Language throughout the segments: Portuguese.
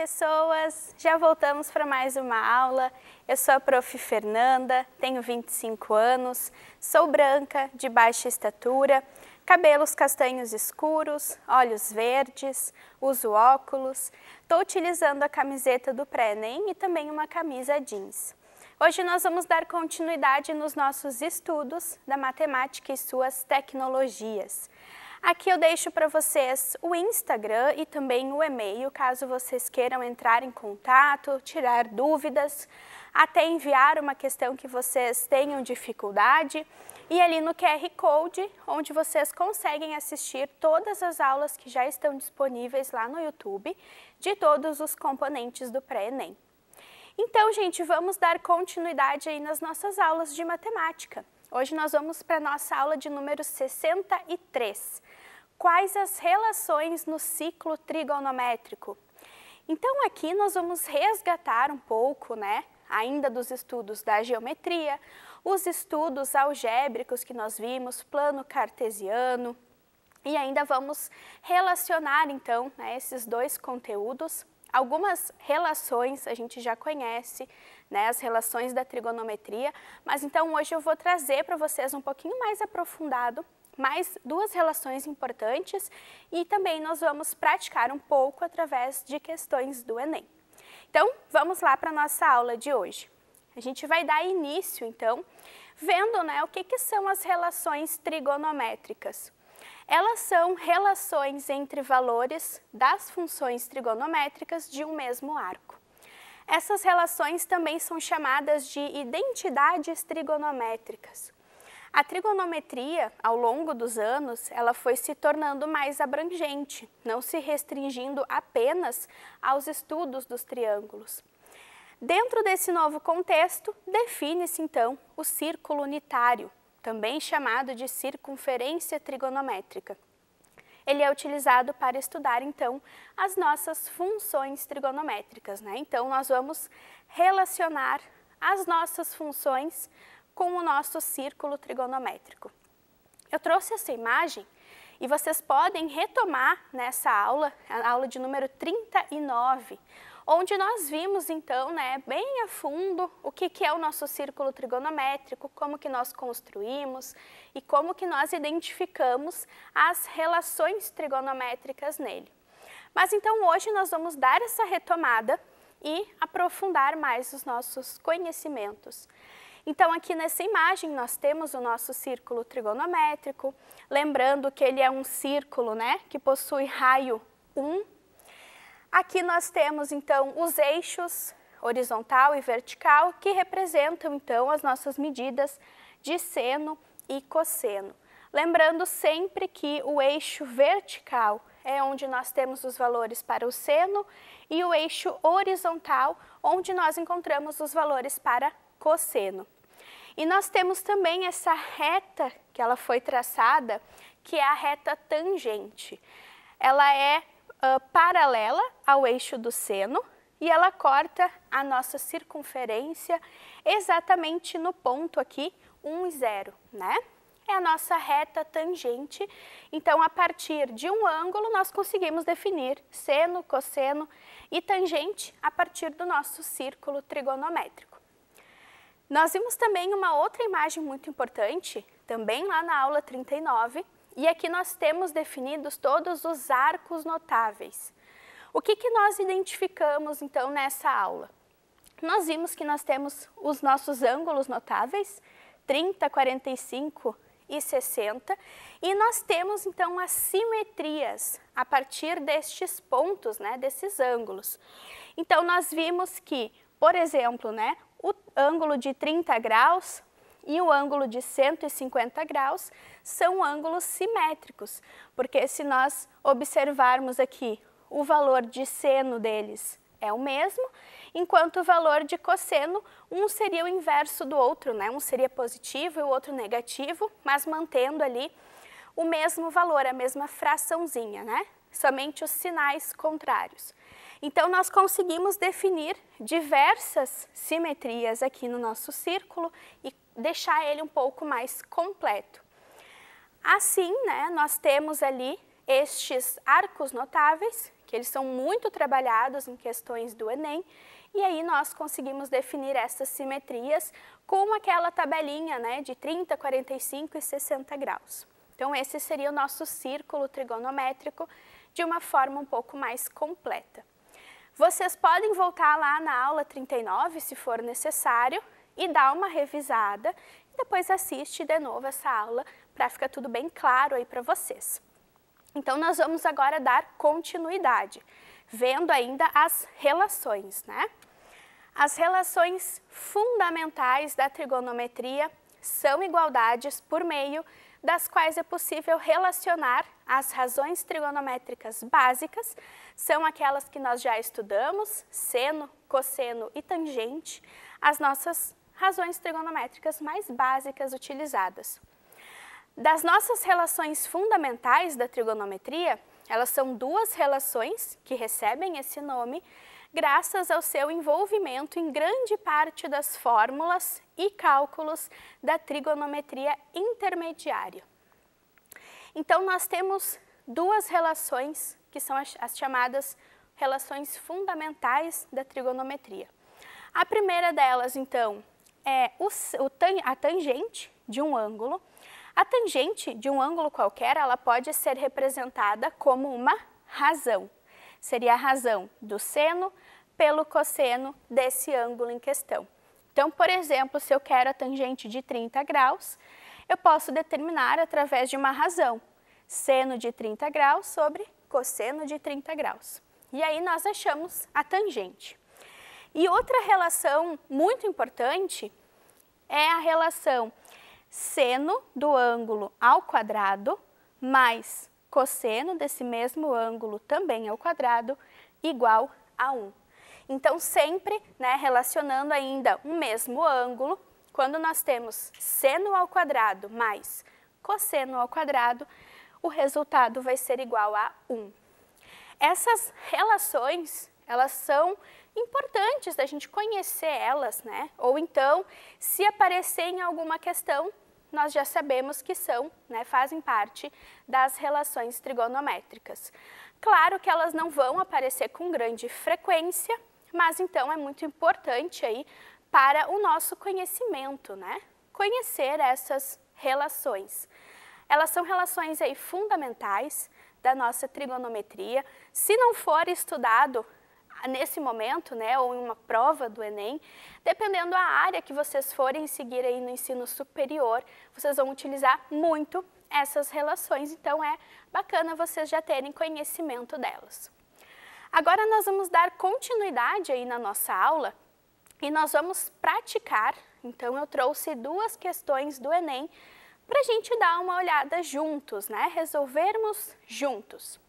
pessoas! Já voltamos para mais uma aula. Eu sou a prof. Fernanda, tenho 25 anos, sou branca, de baixa estatura, cabelos castanhos escuros, olhos verdes, uso óculos. Estou utilizando a camiseta do pré-ENEM e também uma camisa jeans. Hoje nós vamos dar continuidade nos nossos estudos da matemática e suas tecnologias. Aqui eu deixo para vocês o Instagram e também o e-mail, caso vocês queiram entrar em contato, tirar dúvidas, até enviar uma questão que vocês tenham dificuldade. E ali no QR Code, onde vocês conseguem assistir todas as aulas que já estão disponíveis lá no YouTube, de todos os componentes do pré-ENEM. Então, gente, vamos dar continuidade aí nas nossas aulas de matemática. Hoje nós vamos para a nossa aula de número 63, quais as relações no ciclo trigonométrico. Então aqui nós vamos resgatar um pouco, né, ainda dos estudos da geometria, os estudos algébricos que nós vimos, plano cartesiano, e ainda vamos relacionar então né, esses dois conteúdos. Algumas relações a gente já conhece, né, as relações da trigonometria, mas então hoje eu vou trazer para vocês um pouquinho mais aprofundado mais duas relações importantes e também nós vamos praticar um pouco através de questões do Enem. Então, vamos lá para a nossa aula de hoje. A gente vai dar início, então, vendo né, o que, que são as relações trigonométricas. Elas são relações entre valores das funções trigonométricas de um mesmo arco. Essas relações também são chamadas de identidades trigonométricas. A trigonometria, ao longo dos anos, ela foi se tornando mais abrangente, não se restringindo apenas aos estudos dos triângulos. Dentro desse novo contexto, define-se então o círculo unitário, também chamado de circunferência trigonométrica. Ele é utilizado para estudar então as nossas funções trigonométricas, né? Então nós vamos relacionar as nossas funções com o nosso círculo trigonométrico. Eu trouxe essa imagem e vocês podem retomar nessa aula, a aula de número 39, onde nós vimos então, né, bem a fundo o que, que é o nosso círculo trigonométrico, como que nós construímos e como que nós identificamos as relações trigonométricas nele. Mas então hoje nós vamos dar essa retomada e aprofundar mais os nossos conhecimentos. Então, aqui nessa imagem, nós temos o nosso círculo trigonométrico, lembrando que ele é um círculo né, que possui raio 1. Aqui nós temos, então, os eixos horizontal e vertical, que representam, então, as nossas medidas de seno e cosseno. Lembrando sempre que o eixo vertical é onde nós temos os valores para o seno e o eixo horizontal, onde nós encontramos os valores para cosseno. E nós temos também essa reta que ela foi traçada, que é a reta tangente. Ela é uh, paralela ao eixo do seno e ela corta a nossa circunferência exatamente no ponto aqui 1 e 0, né? É a nossa reta tangente. Então, a partir de um ângulo, nós conseguimos definir seno, cosseno e tangente a partir do nosso círculo trigonométrico. Nós vimos também uma outra imagem muito importante, também lá na aula 39, e aqui nós temos definidos todos os arcos notáveis. O que, que nós identificamos, então, nessa aula? Nós vimos que nós temos os nossos ângulos notáveis, 30, 45 e 60, e nós temos, então, as simetrias a partir destes pontos, né, desses ângulos. Então, nós vimos que, por exemplo, né, o ângulo de 30 graus e o ângulo de 150 graus são ângulos simétricos, porque se nós observarmos aqui o valor de seno deles é o mesmo, enquanto o valor de cosseno, um seria o inverso do outro, né? um seria positivo e o outro negativo, mas mantendo ali o mesmo valor, a mesma fraçãozinha, né? somente os sinais contrários. Então, nós conseguimos definir diversas simetrias aqui no nosso círculo e deixar ele um pouco mais completo. Assim, né, nós temos ali estes arcos notáveis, que eles são muito trabalhados em questões do Enem, e aí nós conseguimos definir essas simetrias com aquela tabelinha né, de 30, 45 e 60 graus. Então, esse seria o nosso círculo trigonométrico de uma forma um pouco mais completa. Vocês podem voltar lá na aula 39, se for necessário, e dar uma revisada. E depois assiste de novo essa aula para ficar tudo bem claro aí para vocês. Então, nós vamos agora dar continuidade, vendo ainda as relações, né? As relações fundamentais da trigonometria são igualdades por meio das quais é possível relacionar as razões trigonométricas básicas, são aquelas que nós já estudamos, seno, cosseno e tangente, as nossas razões trigonométricas mais básicas utilizadas. Das nossas relações fundamentais da trigonometria, elas são duas relações que recebem esse nome, graças ao seu envolvimento em grande parte das fórmulas e cálculos da trigonometria intermediária. Então, nós temos duas relações, que são as, chamadas relações fundamentais da trigonometria. A primeira delas, então, é o, o, a tangente de um ângulo. A tangente de um ângulo qualquer, ela pode ser representada como uma razão seria a razão do seno pelo cosseno desse ângulo em questão. Então, por exemplo, se eu quero a tangente de 30 graus, eu posso determinar através de uma razão, seno de 30 graus sobre cosseno de 30 graus. E aí nós achamos a tangente. E outra relação muito importante é a relação seno do ângulo ao quadrado mais cosseno desse mesmo ângulo também ao quadrado igual a 1. Então, sempre né, relacionando ainda o mesmo ângulo, quando nós temos seno ao quadrado mais cosseno ao quadrado, o resultado vai ser igual a 1. Essas relações, elas são importantes da gente conhecer elas, né? Ou então, se aparecer em alguma questão, nós já sabemos que são, né, fazem parte das relações trigonométricas. Claro que elas não vão aparecer com grande frequência, mas então é muito importante aí para o nosso conhecimento, né? Conhecer essas relações. Elas são relações aí fundamentais da nossa trigonometria. Se não for estudado nesse momento, né, ou em uma prova do Enem, dependendo da área que vocês forem seguir aí no ensino superior, vocês vão utilizar muito essas relações, então é bacana vocês já terem conhecimento delas. Agora nós vamos dar continuidade aí na nossa aula e nós vamos praticar, então eu trouxe duas questões do Enem para a gente dar uma olhada juntos, né, resolvermos juntos.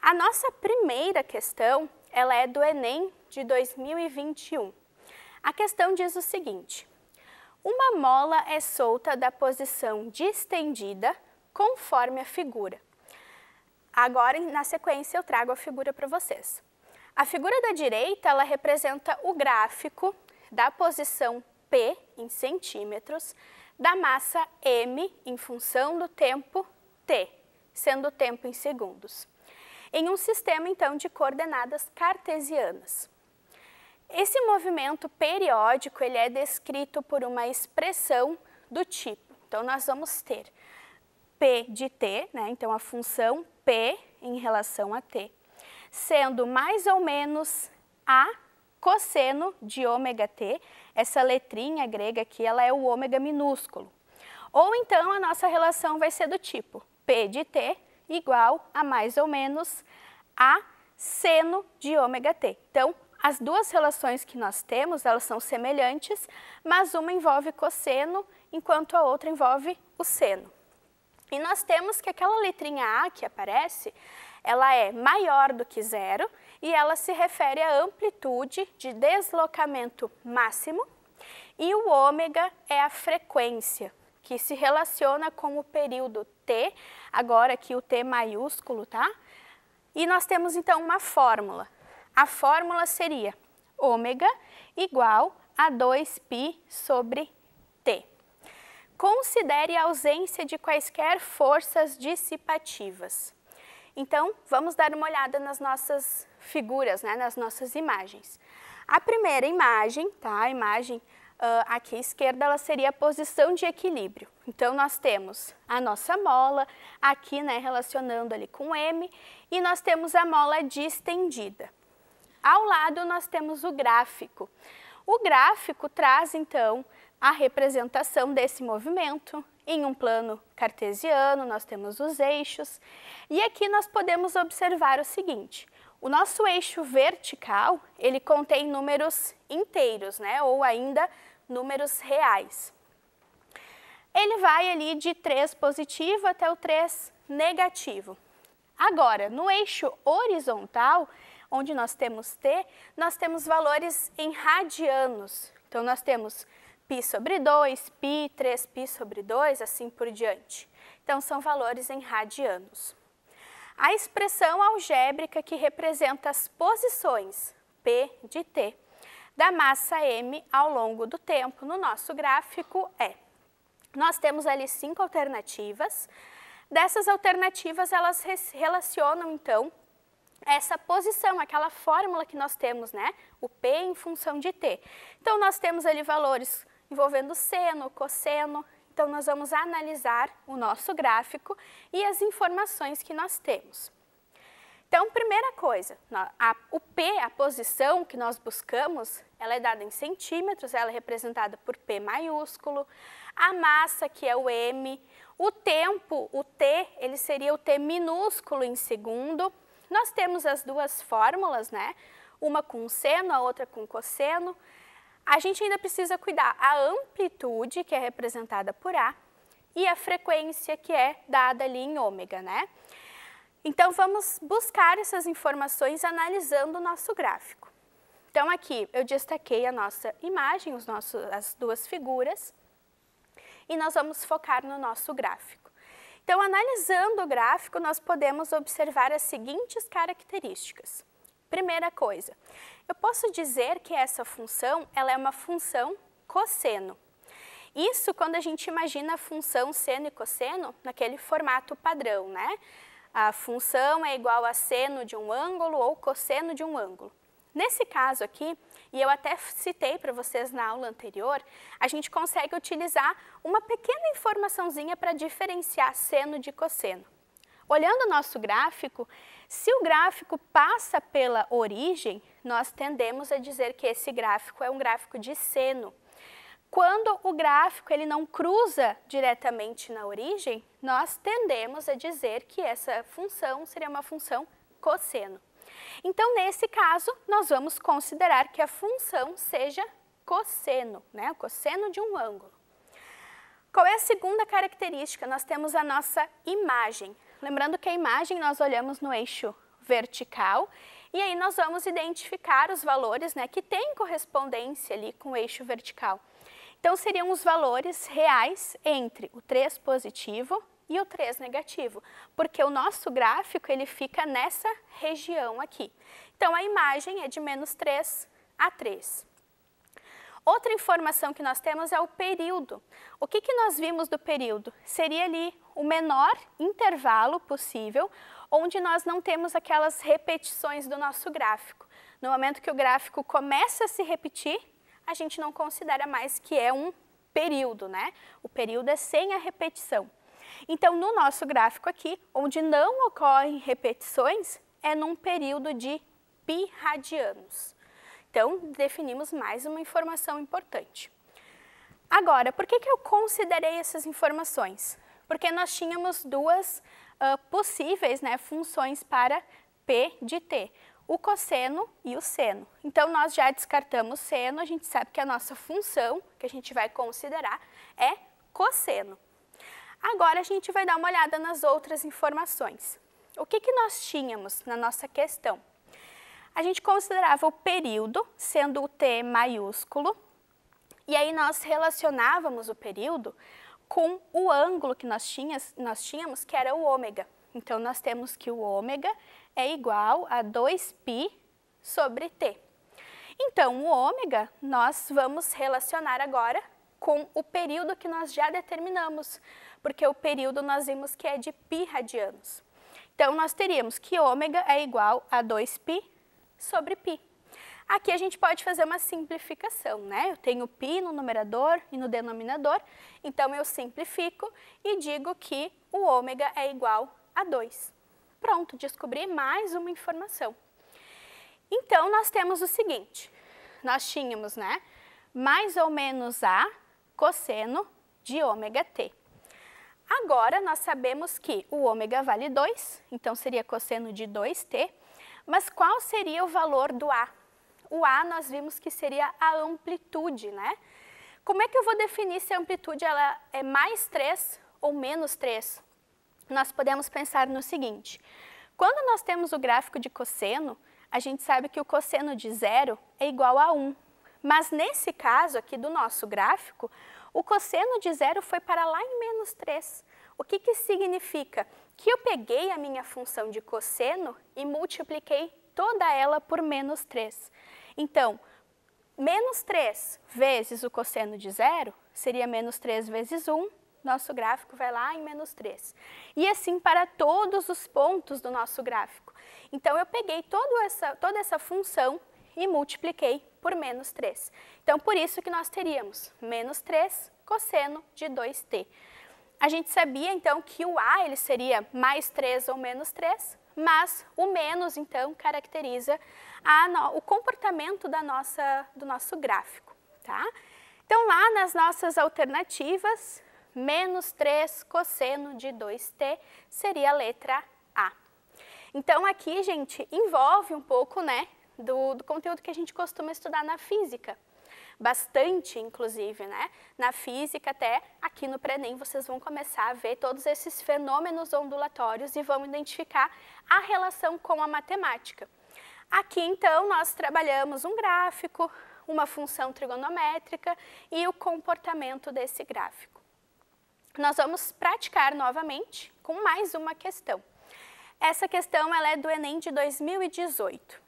A nossa primeira questão ela é do Enem de 2021. A questão diz o seguinte: uma mola é solta da posição distendida conforme a figura. Agora, na sequência, eu trago a figura para vocês. A figura da direita, ela representa o gráfico da posição P em centímetros da massa M em função do tempo T, sendo o tempo em segundos em um sistema então de coordenadas cartesianas. Esse movimento periódico ele é descrito por uma expressão do tipo. Então nós vamos ter p de t, né? então a função p em relação a t, sendo mais ou menos a cosseno de ômega t, essa letrinha grega aqui, ela é o ômega minúsculo. Ou então a nossa relação vai ser do tipo P de t igual a mais ou menos a seno de ômega t. Então, as duas relações que nós temos, elas são semelhantes, mas uma envolve cosseno, enquanto a outra envolve o seno. E nós temos que aquela letrinha A que aparece, ela é maior do que zero e ela se refere à amplitude de deslocamento máximo e o ômega é a frequência, que se relaciona com o período T agora aqui o T maiúsculo, tá? E nós temos então uma fórmula. A fórmula seria ômega igual a 2π sobre T. Considere a ausência de quaisquer forças dissipativas. Então, vamos dar uma olhada nas nossas figuras, né, nas nossas imagens. A primeira imagem, tá, a imagem ah, aqui à esquerda, ela seria a posição de equilíbrio. Então, nós temos a nossa mola, aqui, né, relacionando ali com M, e nós temos a mola distendida. Ao lado, nós temos o gráfico. O gráfico traz, então, a representação desse movimento. Em um plano cartesiano, nós temos os eixos. E aqui nós podemos observar o seguinte, o nosso eixo vertical, ele contém números inteiros, né? Ou ainda números reais. Ele vai ali de 3 positivo até o 3 negativo. Agora, no eixo horizontal, onde nós temos t, nós temos valores em radianos. Então, nós temos π sobre 2, π, 3π sobre 2, assim por diante. Então, são valores em radianos. A expressão algébrica que representa as posições p de t da massa M ao longo do tempo no nosso gráfico é. Nós temos ali cinco alternativas. Dessas alternativas, elas relacionam, então, essa posição, aquela fórmula que nós temos, né? O P em função de T. Então, nós temos ali valores envolvendo seno, cosseno. Então, nós vamos analisar o nosso gráfico e as informações que nós temos. Então, primeira coisa, a, o P, a posição que nós buscamos, ela é dada em centímetros, ela é representada por P maiúsculo, a massa, que é o M, o tempo, o T, ele seria o T minúsculo em segundo. Nós temos as duas fórmulas, né? Uma com seno, a outra com cosseno. A gente ainda precisa cuidar a amplitude, que é representada por A, e a frequência, que é dada ali em ômega, né? Então, vamos buscar essas informações analisando o nosso gráfico. Então, aqui eu destaquei a nossa imagem, os nossos, as duas figuras, e nós vamos focar no nosso gráfico. Então, analisando o gráfico, nós podemos observar as seguintes características. Primeira coisa, eu posso dizer que essa função ela é uma função cosseno. Isso quando a gente imagina a função seno e cosseno naquele formato padrão, né? a função é igual a seno de um ângulo ou cosseno de um ângulo. Nesse caso aqui, e eu até citei para vocês na aula anterior, a gente consegue utilizar uma pequena informaçãozinha para diferenciar seno de cosseno. Olhando o nosso gráfico, se o gráfico passa pela origem, nós tendemos a dizer que esse gráfico é um gráfico de seno. Quando o gráfico ele não cruza diretamente na origem, nós tendemos a dizer que essa função seria uma função cosseno. Então, nesse caso, nós vamos considerar que a função seja cosseno, né? o cosseno de um ângulo. Qual é a segunda característica? Nós temos a nossa imagem. Lembrando que a imagem nós olhamos no eixo vertical e aí nós vamos identificar os valores né, que têm correspondência ali com o eixo vertical. Então, seriam os valores reais entre o 3 positivo e o 3 negativo, porque o nosso gráfico ele fica nessa região aqui. Então, a imagem é de menos 3 a 3. Outra informação que nós temos é o período. O que, que nós vimos do período? Seria ali o menor intervalo possível, onde nós não temos aquelas repetições do nosso gráfico. No momento que o gráfico começa a se repetir, a gente não considera mais que é um período, né? O período é sem a repetição. Então, no nosso gráfico aqui, onde não ocorrem repetições, é num período de pi radianos. Então, definimos mais uma informação importante. Agora, por que, que eu considerei essas informações? Porque nós tínhamos duas uh, possíveis né, funções para P de T, o cosseno e o seno. Então, nós já descartamos seno, a gente sabe que a nossa função, que a gente vai considerar, é cosseno. Agora a gente vai dar uma olhada nas outras informações. O que, que nós tínhamos na nossa questão? A gente considerava o período, sendo o T maiúsculo, e aí nós relacionávamos o período com o ângulo que nós, tínhamos, nós tínhamos que era o ômega. Então, nós temos que o ômega é igual a 2π sobre t. Então, o ômega nós vamos relacionar agora com o período que nós já determinamos porque o período nós vimos que é de π radianos. Então, nós teríamos que ômega é igual a 2π sobre π. Aqui a gente pode fazer uma simplificação, né? Eu tenho π no numerador e no denominador, então eu simplifico e digo que o ômega é igual a 2. Pronto, descobri mais uma informação. Então, nós temos o seguinte, nós tínhamos, né, mais ou menos A cosseno de ômega t. Agora, nós sabemos que o ômega vale 2, então seria cosseno de 2t, mas qual seria o valor do A? O A nós vimos que seria a amplitude, né? Como é que eu vou definir se a amplitude ela é mais 3 ou menos 3? Nós podemos pensar no seguinte, quando nós temos o gráfico de cosseno, a gente sabe que o cosseno de zero é igual a 1. Mas nesse caso aqui do nosso gráfico, o cosseno de zero foi para lá em menos 3. O que, que significa? Que eu peguei a minha função de cosseno e multipliquei toda ela por menos 3. Então, menos 3 vezes o cosseno de zero seria menos 3 vezes 1, nosso gráfico vai lá em menos 3. E assim para todos os pontos do nosso gráfico. Então, eu peguei toda essa, toda essa função e multipliquei por menos 3. Então, por isso que nós teríamos menos 3 cosseno de 2t. A gente sabia, então, que o a ele seria mais 3 ou menos 3, mas o menos, então, caracteriza a, o comportamento da nossa, do nosso gráfico. Tá? Então, lá nas nossas alternativas, menos 3 cosseno de 2t seria a letra A. Então, aqui, gente, envolve um pouco, né, do, do conteúdo que a gente costuma estudar na física bastante, inclusive, né? Na física, até aqui no Prenem, vocês vão começar a ver todos esses fenômenos ondulatórios e vão identificar a relação com a matemática. Aqui, então, nós trabalhamos um gráfico, uma função trigonométrica e o comportamento desse gráfico. Nós vamos praticar novamente com mais uma questão. Essa questão ela é do Enem de 2018.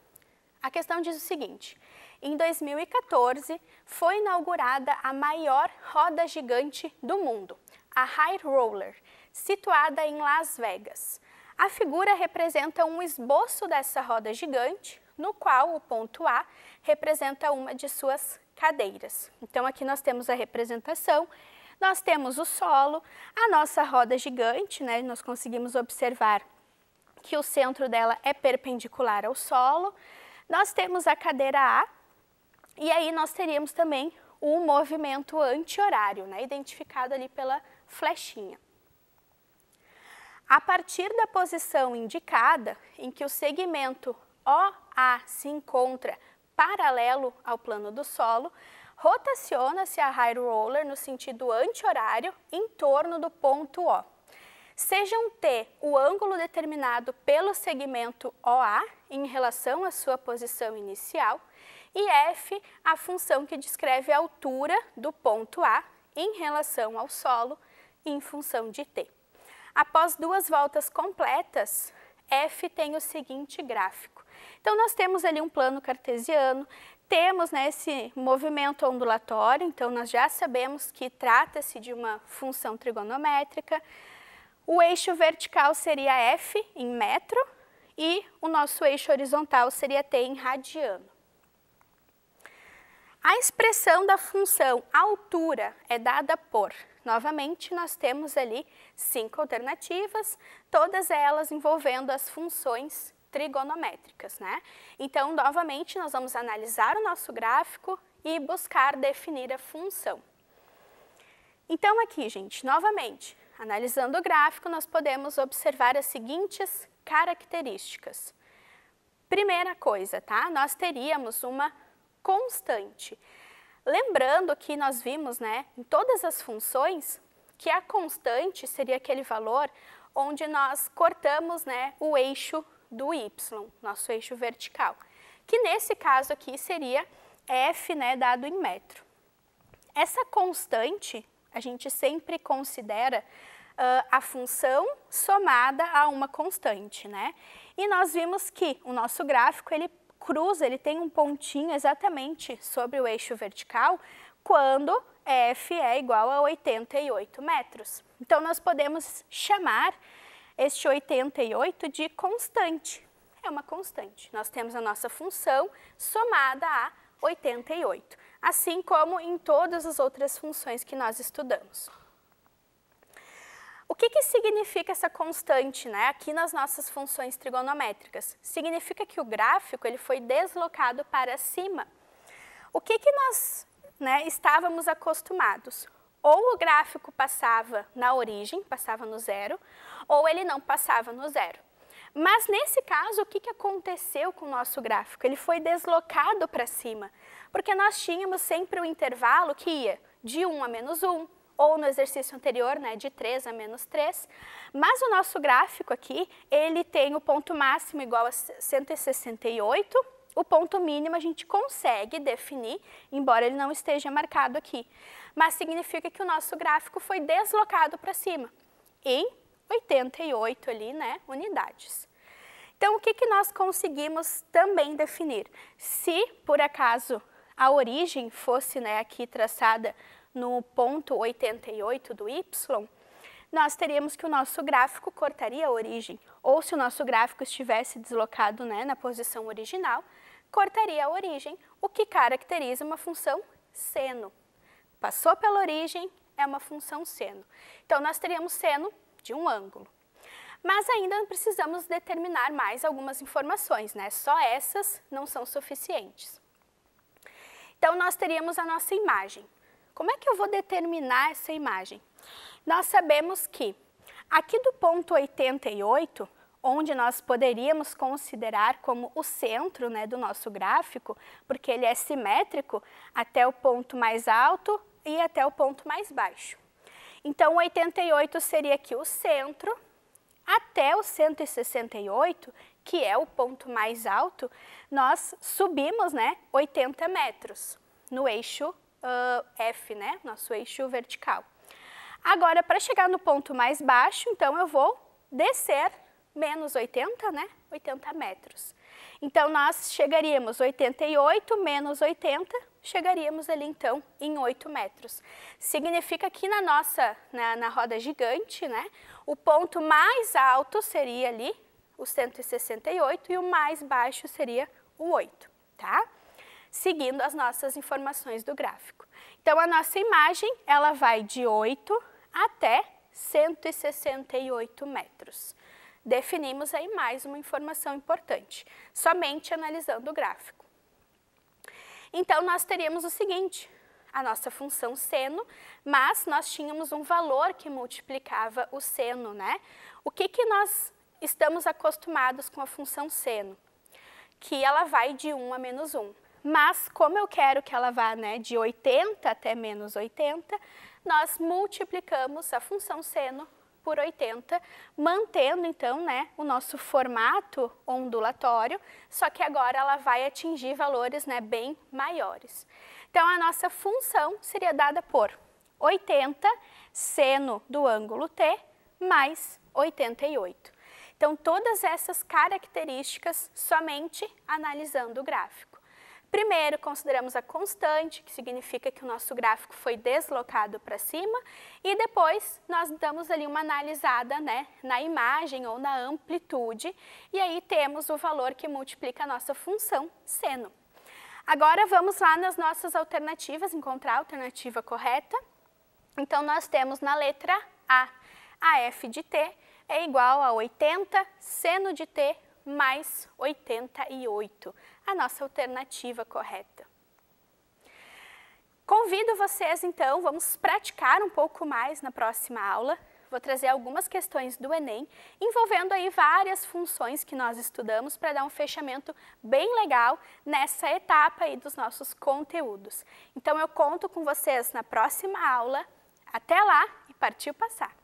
A questão diz o seguinte: em 2014 foi inaugurada a maior roda gigante do mundo, a High Roller, situada em Las Vegas. A figura representa um esboço dessa roda gigante, no qual o ponto A representa uma de suas cadeiras. Então aqui nós temos a representação, nós temos o solo, a nossa roda gigante, né? Nós conseguimos observar que o centro dela é perpendicular ao solo. Nós temos a cadeira A e aí nós teríamos também o movimento anti-horário, né, identificado ali pela flechinha. A partir da posição indicada, em que o segmento OA se encontra paralelo ao plano do solo, rotaciona-se a high roller no sentido anti-horário em torno do ponto O. Sejam T o ângulo determinado pelo segmento OA em relação à sua posição inicial, e f, a função que descreve a altura do ponto A em relação ao solo em função de t. Após duas voltas completas, f tem o seguinte gráfico. Então, nós temos ali um plano cartesiano, temos né, esse movimento ondulatório, então nós já sabemos que trata-se de uma função trigonométrica. O eixo vertical seria f em metro e o nosso eixo horizontal seria t em radiano. A expressão da função altura é dada por, novamente, nós temos ali cinco alternativas, todas elas envolvendo as funções trigonométricas, né? Então, novamente, nós vamos analisar o nosso gráfico e buscar definir a função. Então, aqui, gente, novamente, analisando o gráfico, nós podemos observar as seguintes características. Primeira coisa, tá? Nós teríamos uma constante. Lembrando que nós vimos, né, em todas as funções, que a constante seria aquele valor onde nós cortamos, né, o eixo do y, nosso eixo vertical, que nesse caso aqui seria f, né, dado em metro. Essa constante a gente sempre considera ah, a função somada a uma constante, né? E nós vimos que o nosso gráfico, ele cruza, ele tem um pontinho exatamente sobre o eixo vertical quando f é igual a 88 metros. Então, nós podemos chamar este 88 de constante. É uma constante. Nós temos a nossa função somada a 88, assim como em todas as outras funções que nós estudamos. O que, que significa essa constante né, aqui nas nossas funções trigonométricas? Significa que o gráfico ele foi deslocado para cima. O que, que nós né, estávamos acostumados? Ou o gráfico passava na origem, passava no zero, ou ele não passava no zero. Mas nesse caso, o que, que aconteceu com o nosso gráfico? Ele foi deslocado para cima, porque nós tínhamos sempre o um intervalo que ia de 1 a menos 1, ou no exercício anterior, né, de 3 a menos 3. Mas o nosso gráfico aqui, ele tem o ponto máximo igual a 168, o ponto mínimo a gente consegue definir, embora ele não esteja marcado aqui. Mas significa que o nosso gráfico foi deslocado para cima, em 88 ali, né, unidades. Então, o que, que nós conseguimos também definir? Se, por acaso, a origem fosse né, aqui traçada no ponto 88 do y, nós teríamos que o nosso gráfico cortaria a origem, ou se o nosso gráfico estivesse deslocado né, na posição original, cortaria a origem, o que caracteriza uma função seno. Passou pela origem, é uma função seno. Então, nós teríamos seno de um ângulo. Mas ainda precisamos determinar mais algumas informações, né? Só essas não são suficientes. Então, nós teríamos a nossa imagem. Como é que eu vou determinar essa imagem? Nós sabemos que aqui do ponto 88, onde nós poderíamos considerar como o centro né, do nosso gráfico, porque ele é simétrico até o ponto mais alto e até o ponto mais baixo. Então, 88 seria aqui o centro, até o 168, que é o ponto mais alto, nós subimos né, 80 metros no eixo uh, F, né? Nosso eixo vertical. Agora, para chegar no ponto mais baixo, então eu vou descer menos 80, né? 80 metros. Então, nós chegaríamos 88 menos 80, chegaríamos ali, então, em 8 metros. Significa que na nossa, na, na roda gigante, né? O ponto mais alto seria ali o 168 e o mais baixo seria o 8, tá? seguindo as nossas informações do gráfico. Então, a nossa imagem ela vai de 8 até 168 metros. Definimos aí mais uma informação importante, somente analisando o gráfico. Então, nós teríamos o seguinte, a nossa função seno, mas nós tínhamos um valor que multiplicava o seno, né? O que, que nós estamos acostumados com a função seno? Que ela vai de 1 a menos 1 mas como eu quero que ela vá né, de 80 até menos 80, nós multiplicamos a função seno por 80, mantendo então né, o nosso formato ondulatório, só que agora ela vai atingir valores né, bem maiores. Então a nossa função seria dada por 80 seno do ângulo t mais 88. Então todas essas características somente analisando o gráfico. Primeiro, consideramos a constante, que significa que o nosso gráfico foi deslocado para cima, e depois nós damos ali uma analisada né, na imagem ou na amplitude, e aí temos o valor que multiplica a nossa função seno. Agora vamos lá nas nossas alternativas, encontrar a alternativa correta. Então nós temos na letra A, a f de t é igual a 80 seno de t mais 88, a nossa alternativa correta. Convido vocês, então, vamos praticar um pouco mais na próxima aula. Vou trazer algumas questões do Enem, envolvendo aí várias funções que nós estudamos para dar um fechamento bem legal nessa etapa aí dos nossos conteúdos. Então, eu conto com vocês na próxima aula. Até lá e partiu passar!